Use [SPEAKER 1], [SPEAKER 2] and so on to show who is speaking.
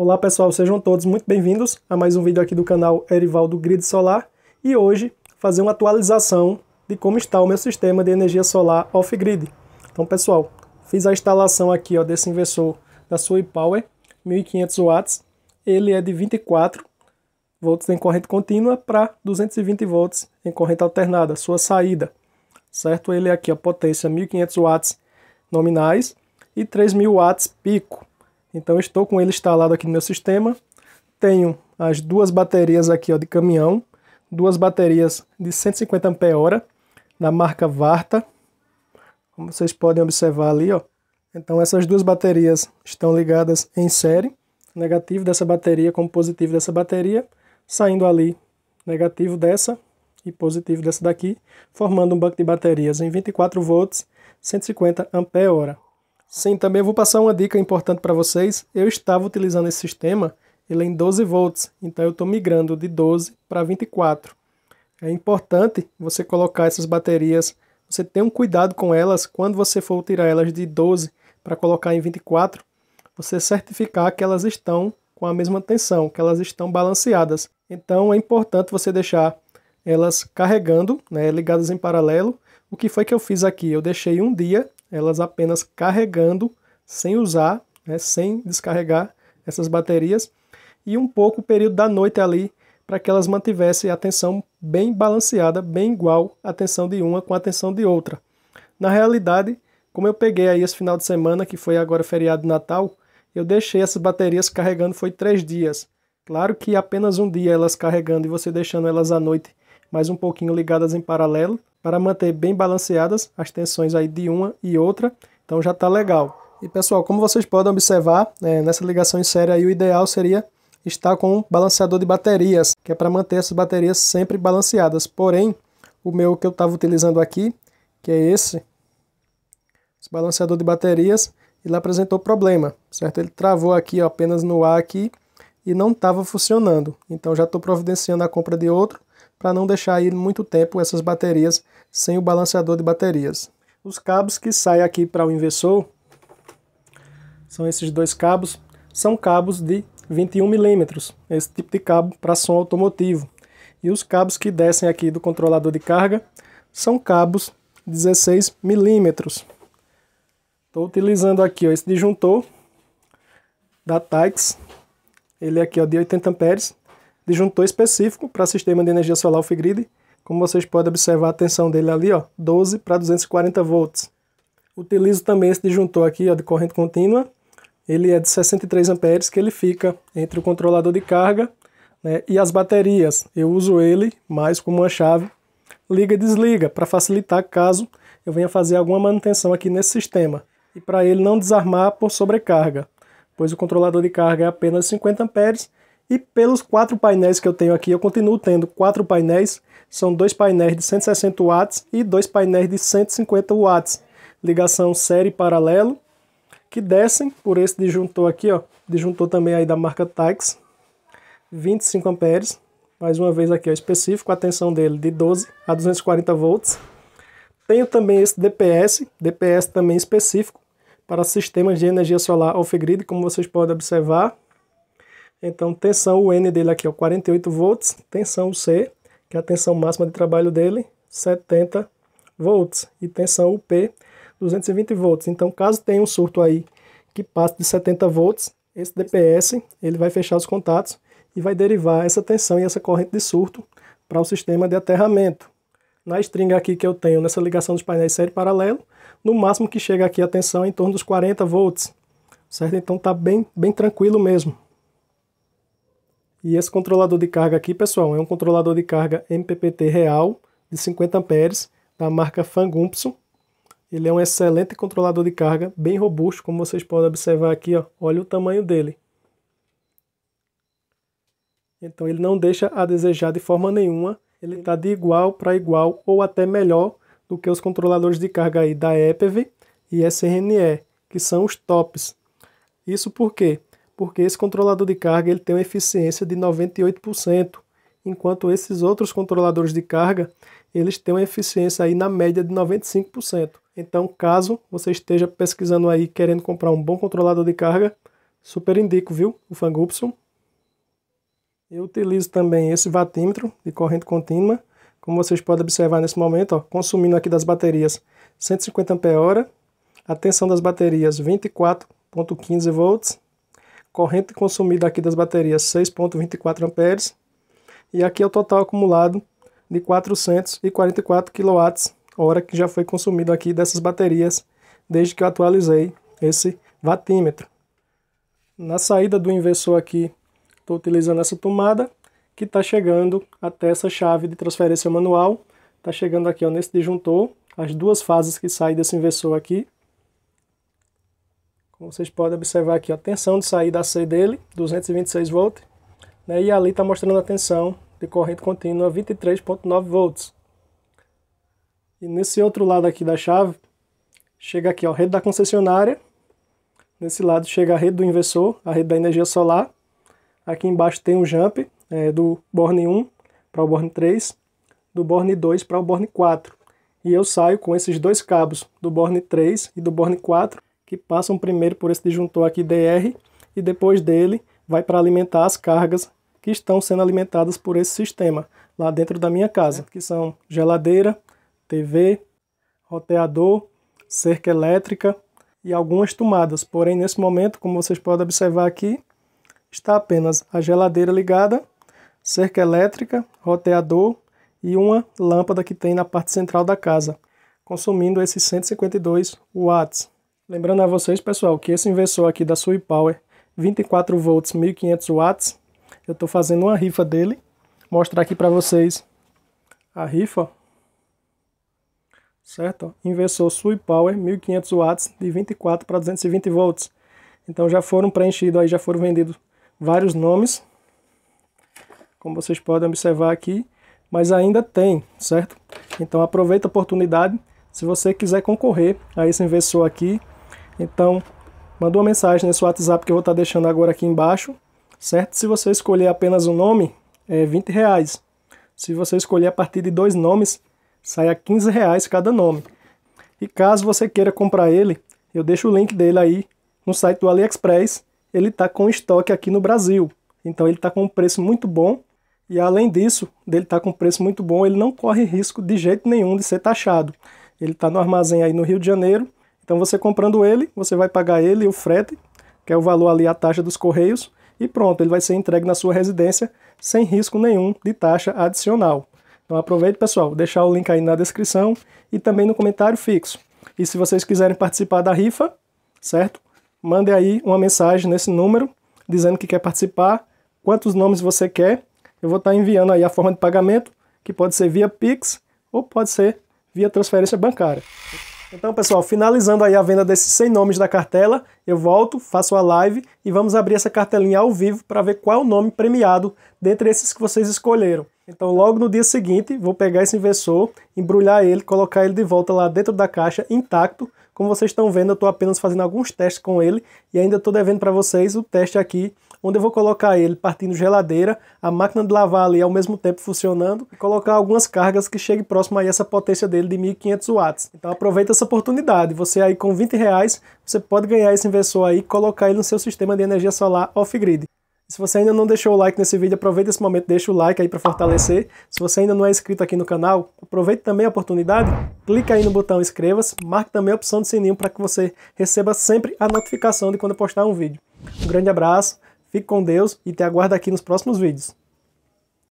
[SPEAKER 1] Olá pessoal, sejam todos muito bem-vindos a mais um vídeo aqui do canal Erivaldo Grid Solar e hoje fazer uma atualização de como está o meu sistema de energia solar off-grid. Então pessoal, fiz a instalação aqui ó, desse inversor da Sui Power 1500 watts, ele é de 24 volts em corrente contínua para 220 volts em corrente alternada, sua saída, certo? Ele é aqui a potência 1500 watts nominais e 3000 watts pico. Então estou com ele instalado aqui no meu sistema. Tenho as duas baterias aqui ó, de caminhão, duas baterias de 150 Ah da marca Varta. Como vocês podem observar ali, ó. Então essas duas baterias estão ligadas em série, negativo dessa bateria com positivo dessa bateria, saindo ali negativo dessa e positivo dessa daqui, formando um banco de baterias em 24 volts, 150 ampere-hora. Sim, também vou passar uma dica importante para vocês. Eu estava utilizando esse sistema, ele é em 12 volts, então eu estou migrando de 12 para 24. É importante você colocar essas baterias, você ter um cuidado com elas quando você for tirar elas de 12 para colocar em 24, você certificar que elas estão com a mesma tensão, que elas estão balanceadas. Então é importante você deixar elas carregando, né, ligadas em paralelo. O que foi que eu fiz aqui? Eu deixei um dia elas apenas carregando, sem usar, né, sem descarregar essas baterias, e um pouco o período da noite ali, para que elas mantivessem a tensão bem balanceada, bem igual a tensão de uma com a tensão de outra. Na realidade, como eu peguei aí esse final de semana, que foi agora feriado de Natal, eu deixei essas baterias carregando foi três dias. Claro que apenas um dia elas carregando e você deixando elas à noite mais um pouquinho ligadas em paralelo, para manter bem balanceadas as tensões aí de uma e outra, então já está legal. E pessoal, como vocês podem observar, é, nessa ligação em série aí, o ideal seria estar com um balanceador de baterias, que é para manter essas baterias sempre balanceadas. Porém, o meu que eu estava utilizando aqui, que é esse, esse balanceador de baterias, ele apresentou problema, certo? Ele travou aqui ó, apenas no ar aqui e não estava funcionando. Então já estou providenciando a compra de outro para não deixar ir muito tempo essas baterias sem o balanceador de baterias. Os cabos que saem aqui para o inversor são esses dois cabos, são cabos de 21 milímetros, esse tipo de cabo para som automotivo. E os cabos que descem aqui do controlador de carga são cabos 16 milímetros. Estou utilizando aqui ó, esse disjuntor da Taix, ele é aqui ó, de 80 amperes, de juntor específico para sistema de energia solar off-grid. Como vocês podem observar a tensão dele ali, ó, 12 para 240 volts. Utilizo também esse disjuntor aqui ó, de corrente contínua. Ele é de 63 amperes que ele fica entre o controlador de carga né, e as baterias. Eu uso ele mais como uma chave liga e desliga para facilitar caso eu venha fazer alguma manutenção aqui nesse sistema e para ele não desarmar por sobrecarga, pois o controlador de carga é apenas 50 amperes e pelos quatro painéis que eu tenho aqui, eu continuo tendo quatro painéis, são dois painéis de 160 watts e dois painéis de 150 watts, ligação série paralelo, que descem por esse disjuntor aqui, ó, disjuntor também aí da marca Tax, 25 amperes, mais uma vez aqui ó, específico, a tensão dele de 12 a 240 volts. Tenho também esse DPS, DPS também específico para sistemas de energia solar off-grid, como vocês podem observar, então, tensão, o N dele aqui é 48 volts, tensão C, que é a tensão máxima de trabalho dele, 70 volts, e tensão P, 220 volts. Então, caso tenha um surto aí que passe de 70 volts, esse DPS ele vai fechar os contatos e vai derivar essa tensão e essa corrente de surto para o sistema de aterramento. Na string aqui que eu tenho nessa ligação dos painéis série paralelo, no máximo que chega aqui a tensão é em torno dos 40 volts, certo? Então tá bem, bem tranquilo mesmo. E esse controlador de carga aqui, pessoal, é um controlador de carga MPPT real de 50 amperes da marca Fangumpson. Ele é um excelente controlador de carga, bem robusto, como vocês podem observar aqui, ó. olha o tamanho dele. Então ele não deixa a desejar de forma nenhuma, ele está de igual para igual ou até melhor do que os controladores de carga aí da EPV e SRNE, que são os tops. Isso por quê? porque esse controlador de carga ele tem uma eficiência de 98%, enquanto esses outros controladores de carga eles têm uma eficiência aí na média de 95%. Então, caso você esteja pesquisando aí querendo comprar um bom controlador de carga, super indico, viu? O Fangupson. Eu utilizo também esse vatímetro de corrente contínua, como vocês podem observar nesse momento, ó, consumindo aqui das baterias 150 Ah, a tensão das baterias 24.15 volts corrente consumida aqui das baterias 6.24 amperes e aqui é o total acumulado de 444 kWh que já foi consumido aqui dessas baterias desde que eu atualizei esse vatímetro. Na saída do inversor aqui estou utilizando essa tomada que está chegando até essa chave de transferência manual, está chegando aqui ó, nesse disjuntor, as duas fases que saem desse inversor aqui, como vocês podem observar aqui, a tensão de saída AC dele, 226 volts, né, e ali está mostrando a tensão de corrente contínua 23.9 volts. E nesse outro lado aqui da chave, chega aqui ó, a rede da concessionária, nesse lado chega a rede do inversor, a rede da energia solar, aqui embaixo tem um jump é, do borne 1 para o borne 3, do borne 2 para o borne 4, e eu saio com esses dois cabos, do borne 3 e do borne 4, que passam primeiro por esse disjuntor aqui DR e depois dele vai para alimentar as cargas que estão sendo alimentadas por esse sistema lá dentro da minha casa, que são geladeira, TV, roteador, cerca elétrica e algumas tomadas. Porém, nesse momento, como vocês podem observar aqui, está apenas a geladeira ligada, cerca elétrica, roteador e uma lâmpada que tem na parte central da casa, consumindo esses 152 watts. Lembrando a vocês, pessoal, que esse inversor aqui da Sui Power, 24 volts, 1500 watts, eu estou fazendo uma rifa dele. Vou mostrar aqui para vocês a rifa, certo? Inversor Sui Power 1500 watts de 24 para 220 volts. Então já foram preenchidos aí, já foram vendidos vários nomes, como vocês podem observar aqui, mas ainda tem, certo? Então aproveita a oportunidade, se você quiser concorrer a esse inversor aqui, então, manda uma mensagem nesse WhatsApp que eu vou estar tá deixando agora aqui embaixo, certo? Se você escolher apenas um nome, é 20 reais. Se você escolher a partir de dois nomes, sai a 15 reais cada nome. E caso você queira comprar ele, eu deixo o link dele aí no site do AliExpress. Ele está com estoque aqui no Brasil, então ele está com um preço muito bom. E além disso, dele estar tá com um preço muito bom, ele não corre risco de jeito nenhum de ser taxado. Ele está no armazém aí no Rio de Janeiro então você comprando ele, você vai pagar ele o frete, que é o valor ali a taxa dos correios, e pronto, ele vai ser entregue na sua residência sem risco nenhum de taxa adicional. Então aproveite, pessoal, vou deixar o link aí na descrição e também no comentário fixo. E se vocês quiserem participar da rifa, certo? Mande aí uma mensagem nesse número dizendo que quer participar, quantos nomes você quer. Eu vou estar tá enviando aí a forma de pagamento, que pode ser via Pix ou pode ser via transferência bancária. Então, pessoal, finalizando aí a venda desses 100 nomes da cartela, eu volto, faço a live e vamos abrir essa cartelinha ao vivo para ver qual o nome premiado dentre esses que vocês escolheram. Então, logo no dia seguinte, vou pegar esse inversor, embrulhar ele, colocar ele de volta lá dentro da caixa intacto como vocês estão vendo, eu estou apenas fazendo alguns testes com ele e ainda estou devendo para vocês o teste aqui, onde eu vou colocar ele partindo geladeira, a máquina de lavar ali ao mesmo tempo funcionando e colocar algumas cargas que chegue próximo a essa potência dele de 1500 watts. Então aproveita essa oportunidade, você aí com 20 reais, você pode ganhar esse inversor aí e colocar ele no seu sistema de energia solar off-grid. Se você ainda não deixou o like nesse vídeo, aproveita esse momento, deixa o like aí para fortalecer. Se você ainda não é inscrito aqui no canal, aproveite também a oportunidade, clica aí no botão inscreva-se, marque também a opção do sininho para que você receba sempre a notificação de quando eu postar um vídeo. Um grande abraço, fique com Deus e te aguardo aqui nos próximos vídeos.